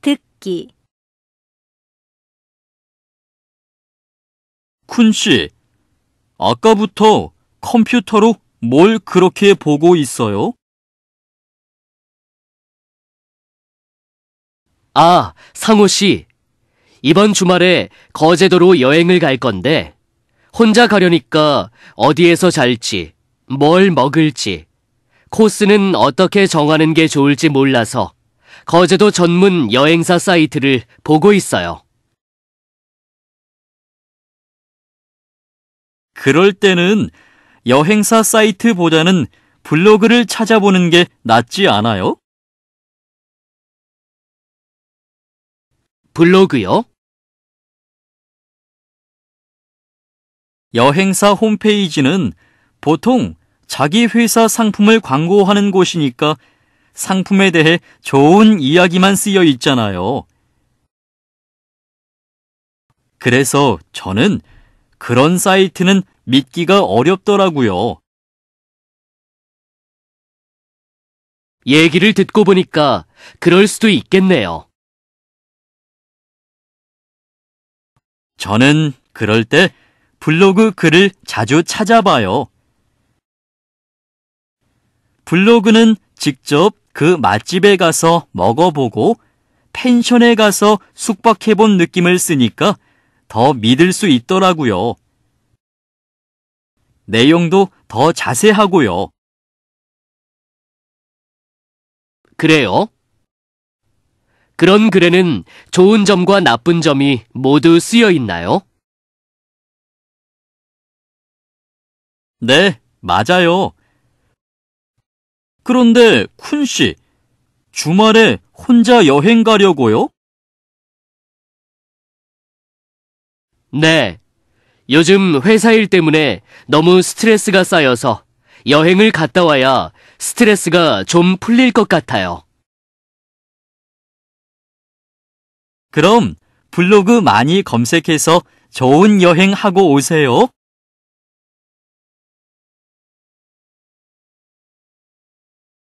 듣기 쿤 씨, 아까부터 컴퓨터로 뭘 그렇게 보고 있어요? 아, 상호 씨. 이번 주말에 거제도로 여행을 갈 건데, 혼자 가려니까 어디에서 잘지, 뭘 먹을지, 코스는 어떻게 정하는 게 좋을지 몰라서 거제도 전문 여행사 사이트를 보고 있어요. 그럴 때는 여행사 사이트보다는 블로그를 찾아보는 게 낫지 않아요? 블로그요? 여행사 홈페이지는 보통 자기 회사 상품을 광고하는 곳이니까 상품에 대해 좋은 이야기만 쓰여 있잖아요. 그래서 저는 그런 사이트는 믿기가 어렵더라고요. 얘기를 듣고 보니까 그럴 수도 있겠네요. 저는 그럴 때 블로그 글을 자주 찾아봐요. 블로그는 직접 그 맛집에 가서 먹어보고 펜션에 가서 숙박해본 느낌을 쓰니까 더 믿을 수 있더라고요. 내용도 더 자세하고요. 그래요. 그런 글에는 좋은 점과 나쁜 점이 모두 쓰여 있나요? 네, 맞아요. 그런데 쿤 씨, 주말에 혼자 여행 가려고요? 네. 요즘 회사 일 때문에 너무 스트레스가 쌓여서 여행을 갔다 와야 스트레스가 좀 풀릴 것 같아요. 그럼 블로그 많이 검색해서 좋은 여행하고 오세요.